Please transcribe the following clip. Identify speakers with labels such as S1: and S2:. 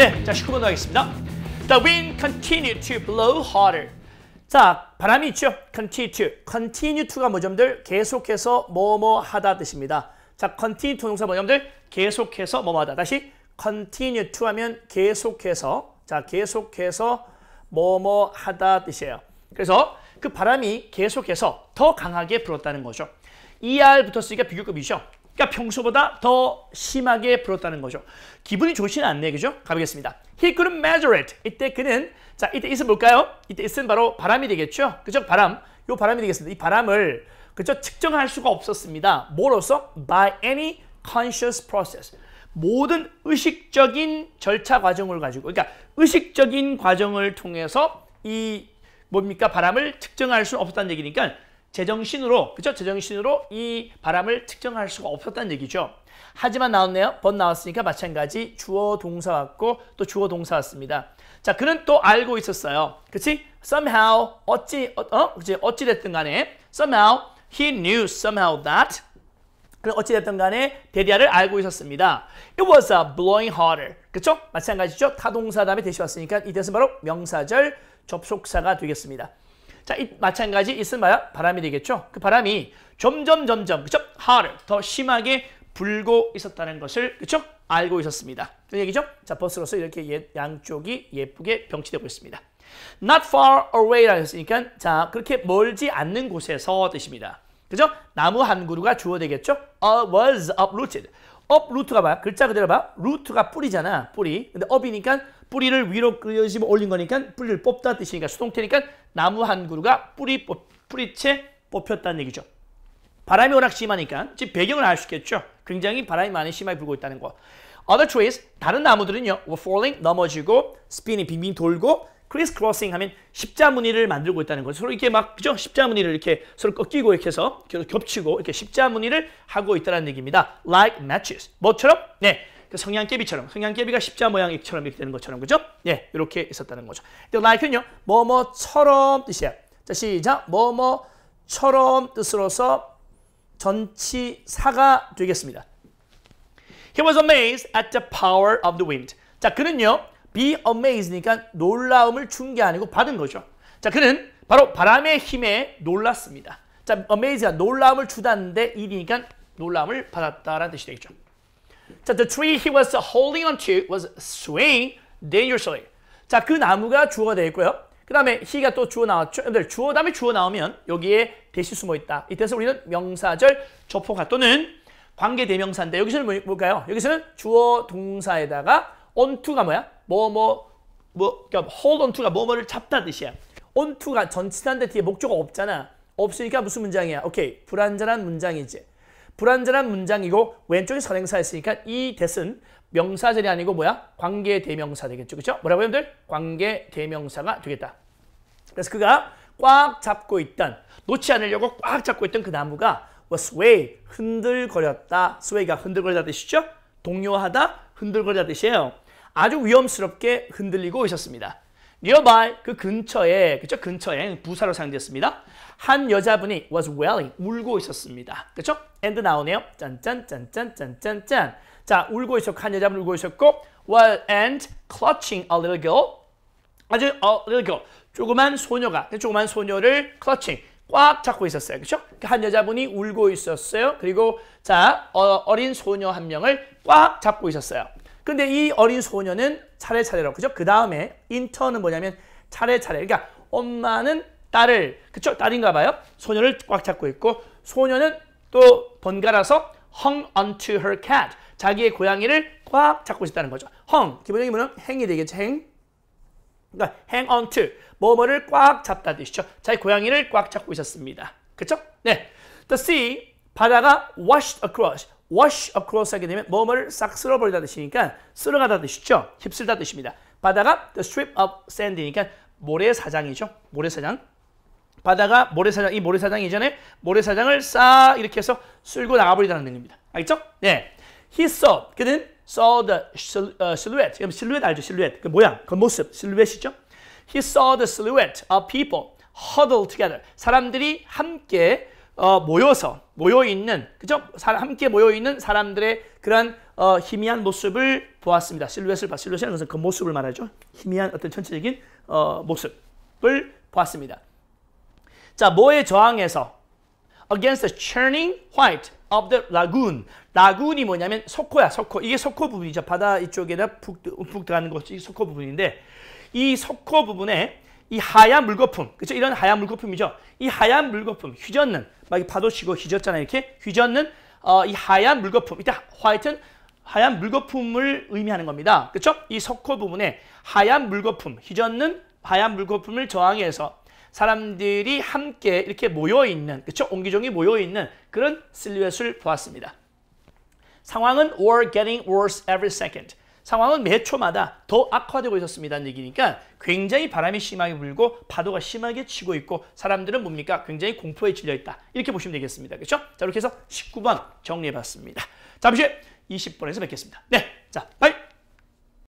S1: 네, 자 19번 하겠습니다 The wind continued to blow harder. 자, 바람이 있죠. continue to. continue to가 뭐점들? 계속해서 뭐뭐 하다 뜻입니다. 자, continue to 동사 뭐점들? 계속해서 뭐뭐 하다. 다시 continue to 하면 계속해서 자, 계속해서 뭐뭐 하다 뜻이에요. 그래서 그 바람이 계속해서 더 강하게 불었다는 거죠. ER 붙었으니까 비교급이죠. 그러니까 평소보다 더 심하게 불었다는 거죠. 기분이 좋지는 않네, 그죠? 가보겠습니다. He couldn't measure it. 이때 그는 자 이때 있 t 은 뭘까요? 이때 있 t 은 바로 바람이 되겠죠. 그죠? 바람. 요 바람이 되겠습니다. 이 바람을 그죠? 측정할 수가 없었습니다. 뭐로써? By any conscious process. 모든 의식적인 절차 과정을 가지고 그러니까 의식적인 과정을 통해서 이 뭡니까? 바람을 측정할 수는 없었다는 얘기니까 제정신으로 그죠? 제정신으로 이 바람을 측정할 수가 없었다는 얘기죠. 하지만 나왔네요. 번 나왔으니까 마찬가지 주어 동사 왔고 또 주어 동사 왔습니다. 자, 그는 또 알고 있었어요. 그치지 somehow 어찌 어, 어? 그치? 어찌 됐든 간에 somehow he knew somehow that 그럼 어찌 됐든 간에 데리아를 알고 있었습니다. It was a blowing hotter. 그쵸 마찬가지죠. 타동사 다음에 대시 왔으니까 이것은 바로 명사절 접속사가 되겠습니다. 자, 이, 마찬가지 있스마야 바람이 되겠죠. 그 바람이 점점 점점 그쵸? 하를 더 심하게 불고 있었다는 것을 그쵸? 알고 있었습니다. 그 얘기죠? 자, 버스로서 이렇게 예, 양쪽이 예쁘게 병치되고 있습니다. Not far away라고 했으니까 자, 그렇게 멀지 않는 곳에서 뜻입니다. 그죠? 나무 한 그루가 주어되겠죠? Uh, was uprooted. 업 루트가 봐. 글자 그대로 봐. 루트가 뿌리잖아. 뿌리. 근데 업이니까 뿌리를 위로 끄지면 올린 거니까 뿌리를 뽑다 뜻이니까 수동태니까 나무 한 그루가 뿌리 뽑, 뿌리채 뽑혔다는 얘기죠. 바람이 워낙 심하니까 지금 배경을 알 수 있겠죠. 굉장히 바람이 많이 심하게 불고 있다는 거. Other trees, 다른 나무들은요. were falling, 넘어지고 spinning, 빙빙 돌고 크리스 크로싱 하면 십자 무늬를 만들고 있다는 거죠. 서로 이렇게 막 그죠? 십자 무늬를 이렇게 서로 꺾이고 이렇게 해서 겹치고 이렇게 십자 무늬를 하고 있다는 얘기입니다. Like matches. 뭐처럼? 네. 그 성냥개비처럼 성냥개비가 십자 모양처럼 이렇게 되는 것처럼 그죠? 예, 이렇게 있었다는 거죠. 근 like는요. 뭐뭐처럼 뜻이야. 자, 시작. 뭐뭐처럼 뜻으로서 전치사가 되겠습니다. He was amazed at the power of the wind. 자, 그는요. be amazed니까 놀라움을 준 게 아니고 받은 거죠. 자, 그는 바로 바람의 힘에 놀랐습니다. 자, amazed가 놀라움을 주다는데 일이니까 놀라움을 받았다라는 뜻이 되겠죠. 자, the tree he was holding on to was swaying dangerously. 자, 그 나무가 주어가 되어 고요그 다음에 he가 또 주어 나왔죠. 여러분들 주어 다음에 주어 나오면 여기에 대시 숨어 있다. 이때서 우리는 명사절 접속하 또는 관계 대명사인데 여기서는 뭐, 뭘까요? 여기서는 주어 동사에다가 onto가 뭐야? 뭐뭐뭐 뭐, 뭐, 그러니까 hold on to가 뭐뭐를 잡다 뜻이야. on to가 전치사데 뒤에 목조가 없잖아. 없으니까 무슨 문장이야? 오케이. 불완전한 문장이지. 불완전한 문장이고 왼쪽에 선행사였으니까 이 대은 명사절이 아니고 뭐야? 관계 대명사 되겠죠. 그렇죠? 뭐라고 여러분들? 관계 대명사가 되겠다. 그래서 그가 꽉 잡고 있던 놓지 않으려고 꽉 잡고 있던 그 나무가 was sway 흔들거렸다. sway가 흔들거리다 뜻시죠 동요하다 흔들거리다 뜻시에요 아주 위험스럽게 흔들리고 있었습니다. nearby 그 근처에 그죠 근처에 부사로 사용됐습니다. 한 여자분이 was wailing 울고 있었습니다. 그렇죠? and 나오네요. 짠짠짠짠짠짠짠. 자 울고 있었고 한 여자분 울고 있었고 was and clutching a little girl 아주 a 어, little girl 조그만 소녀가 조그만 소녀를 clutching 꽉 잡고 있었어요. 그렇죠? 한 여자분이 울고 있었어요. 그리고 자 어, 어린 소녀 한 명을 꽉 잡고 있었어요. 근데 이 어린 소녀는 차례차례로 그죠? 그 다음에 인턴은 뭐냐면 차례차례 그러니까 엄마는 딸을 그쵸? 딸인가 봐요. 소녀를 꽉 잡고 있고 소녀는 또 번갈아서 hung onto her cat 자기의 고양이를 꽉 잡고 있다는 거죠. hung 기본적인 뭐는 행이 되겠죠. 행 그러니까 hang onto 뭐뭐를 꽉 잡다 뜻이죠. 자기 고양이를 꽉 잡고 있었습니다. 그쵸? 네. The sea 바다가 washed across wash across 하게 되면 뭐뭐를 싹 쓸어버리다 뜻이니까 쓸어가다 뜻이죠. 휩쓸다 뜻입니다. 바다가 the strip of sand니까 이 모래사장이죠. 모래사장. 바다가 모래사장, 이 모래사장 이전에 모래사장을 싹 이렇게 해서 쓸고 나가버리다는 의미입니다. 알겠죠? 네. He saw. 그는 saw the 어, silhouette. 그럼 실루엣 알죠? 실루엣. 그 모양, 그 모습. 실루엣이죠? He saw the silhouette of people huddled together. 사람들이 함께 어, 모여서 모여 있는 그죠? 함께 모여 있는 사람들의 그런 어, 희미한 모습을 보았습니다. 실루엣을 봐. 실루엣이라는 것은 그 모습을 말하죠. 희미한 어떤 전체적인 어, 모습을 보았습니다. 자, 모에 저항해서 against the churning white of the lagoon. 라군이 뭐냐면 석호야, 석호. 이게 석호 부분이죠. 바다 이쪽에다 북, 북 들어가는 곳이 석호 부분인데 이 석호 부분에 이 하얀 물거품, 그렇죠? 이런 하얀 물거품이죠. 이 하얀 물거품, 휘젓는, 막 파도 치고 휘젓잖아요. 이렇게 휘젓는 어, 이 하얀 물거품, 이때 화이트는 하얀 물거품을 의미하는 겁니다. 그렇죠? 이 석호 부분에 하얀 물거품, 휘젓는 하얀 물거품을 저항해서 사람들이 함께 이렇게 모여있는, 그렇죠? 옹기종이 모여있는 그런 실루엣을 보았습니다. 상황은 were getting worse every second. 상황은 매 초마다 더 악화되고 있었습니다는 얘기니까 굉장히 바람이 심하게 불고 파도가 심하게 치고 있고 사람들은 뭡니까? 굉장히 공포에 질려 있다. 이렇게 보시면 되겠습니다. 그렇죠? 자, 이렇게 해서 19번 정리해 봤습니다. 잠시 후에 20번에서 뵙겠습니다. 네. 자, 바이.